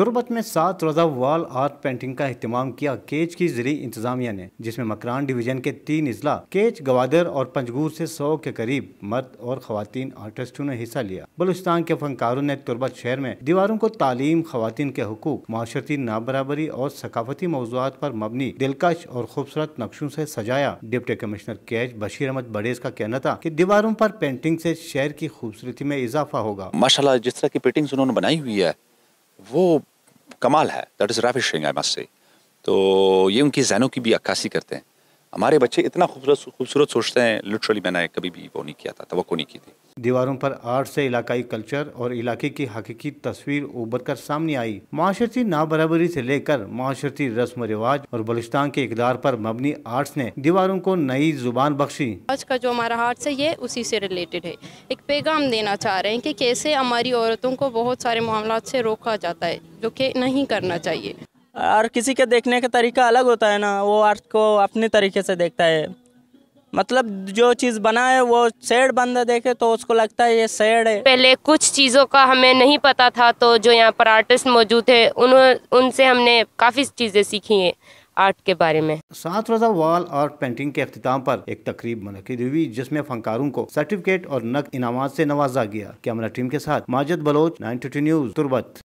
तुरबत में सात रोज़ा वाल आर्ट पेंटिंग का अहतमाम किया केच की जरिए इंतजामिया ने जिसमें मकरान डिवीजन के तीन अजला केच गवादर और पंजगूर से सौ के करीब मर्द और खातन आर्टिस्टों ने हिस्सा लिया बलुस्तान के फनकारों ने तुरबत शहर में दीवारों को तालीम खुवान के हकूक माशरती नाबराबरी और सकाफती मौजूद पर मबनी दिलकश और खूबसूरत नक्शों से सजाया डिप्टी कमिश्नर कैच बशीर अहमद बड़ेज का कहना था की दीवारों पर पेंटिंग से शहर की खूबसूरती में इजाफा होगा माशा जिस तरह की पेंटिंग उन्होंने बनाई हुई है वो कमाल है that is ravishing I must say तो ये उनकी जहनों की भी अक्सी करते हैं हमारे बच्चे इतना खूबसूरत खूबसूरत सोचते हैं लिटरली मैंने कभी भी वो नहीं किया था तो नहीं की थी दीवारों पर आर्ट से इलाकाई कल्चर और इलाके की हकीकी तस्वीर उभर कर सामने आई माशरती नाबराबरी से लेकर माशर्ती रस्म रिवाज और बलुस्तान के इकदार पर मबनी आर्ट्स ने दीवारों को नई जुबान बख्शी आज का जो हमारा आर्ट्स है ये उसी से रिलेटेड है एक पैगाम देना चाह रहे हैं की कैसे हमारी औरतों को बहुत सारे मामला से रोका जाता है जो कि नहीं करना चाहिए और किसी के देखने का तरीका अलग होता है ना वो आर्ट को अपने तरीके से देखता है मतलब जो चीज़ बना है वो शेड बंदा देखे तो उसको लगता है ये शेड है पहले कुछ चीज़ों का हमें नहीं पता था तो जो यहाँ पर आर्टिस्ट मौजूद थे उन उनसे हमने काफ़ी चीज़ें सीखी हैं आर्ट के बारे में सात रोजा वॉल आर्ट पेंटिंग के अख्ताम पर एक तकरीब मनद हुई जिसमें फनकारों को सर्टिफिकेट और नक इनाम से नवाजा गया कैमरा टीम के साथ माजिद बलोच नाइन न्यूज तुरबत